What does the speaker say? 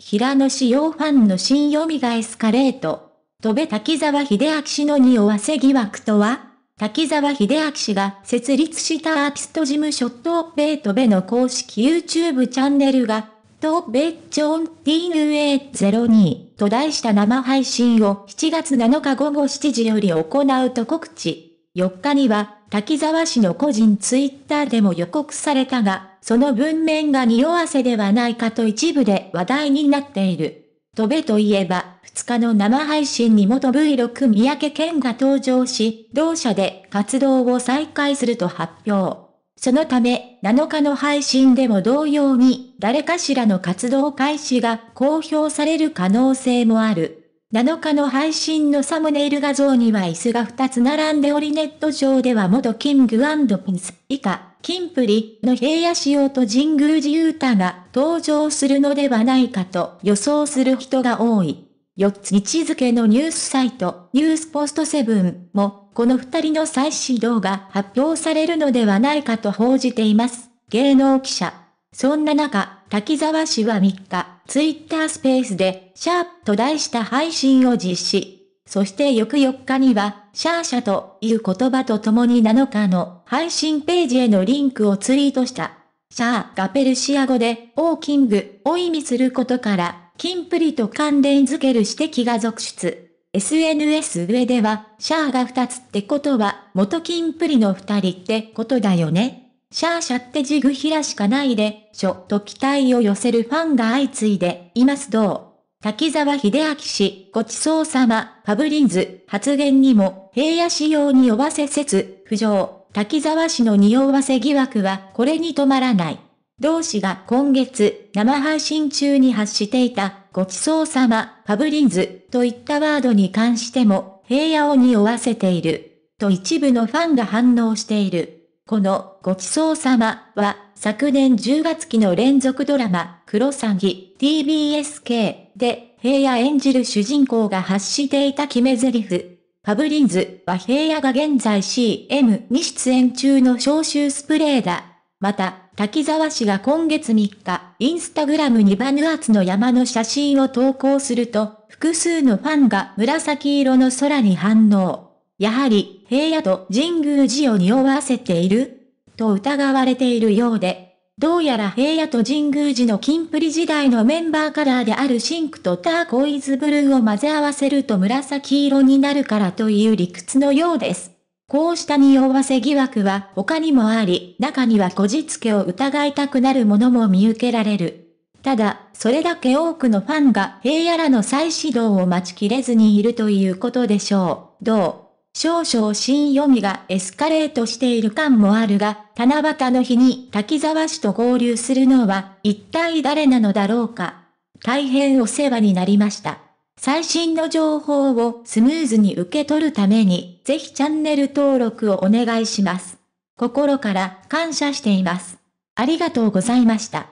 平野紫耀ファンの新読みがエスカレート。戸部滝沢秀明氏の匂わせ疑惑とは滝沢秀明氏が設立したアーティスト事務所と米戸部の公式 YouTube チャンネルが、東米チョン t n a 0 2と題した生配信を7月7日午後7時より行うと告知。4日には滝沢氏の個人ツイッターでも予告されたが、その文面が匂わせではないかと一部で話題になっている。飛べといえば、2日の生配信に元 v 6三宅健が登場し、同社で活動を再開すると発表。そのため、7日の配信でも同様に、誰かしらの活動開始が公表される可能性もある。7日の配信のサムネイル画像には椅子が2つ並んでおりネット上では元キングピンス以下、キンプリの平野仕様と神宮寺勇太が登場するのではないかと予想する人が多い。4つ日付のニュースサイト、ニュースポストセブンも、この2人の最新動画発表されるのではないかと報じています。芸能記者。そんな中、滝沢氏は3日、ツイッタースペースで、シャープと題した配信を実施。そして翌4日には、シャーシャという言葉と共に7日の配信ページへのリンクをツイートした。シャーがペルシア語で、オーキングを意味することから、キンプリと関連づける指摘が続出。SNS 上では、シャーが2つってことは、元キンプリの2人ってことだよね。シャーシャってジグヒラしかないで、しょと期待を寄せるファンが相次いでいますどう滝沢秀明氏、ごちそうさま、パブリンズ、発言にも、平野仕様に呼わせせず、浮上。滝沢氏の匂わせ疑惑は、これに止まらない。同氏が今月、生配信中に発していた、ごちそうさま、パブリンズ、といったワードに関しても、平野を匂わせている。と一部のファンが反応している。このごちそうさまは昨年10月期の連続ドラマ、クロサギ TBSK で平野演じる主人公が発していた決め台詞。フパブリンズは平野が現在 CM に出演中の消臭スプレーだ。また、滝沢氏が今月3日、インスタグラムにバヌアツの山の写真を投稿すると、複数のファンが紫色の空に反応。やはり平野と神宮寺を匂わせていると疑われているようで、どうやら平野と神宮寺の金プリ時代のメンバーカラーであるシンクとターコイズブルーを混ぜ合わせると紫色になるからという理屈のようです。こうした匂わせ疑惑は他にもあり、中にはこじつけを疑いたくなるものも見受けられる。ただ、それだけ多くのファンが平野らの再始動を待ちきれずにいるということでしょう。どう少々新読みがエスカレートしている感もあるが、七夕の日に滝沢氏と合流するのは一体誰なのだろうか。大変お世話になりました。最新の情報をスムーズに受け取るために、ぜひチャンネル登録をお願いします。心から感謝しています。ありがとうございました。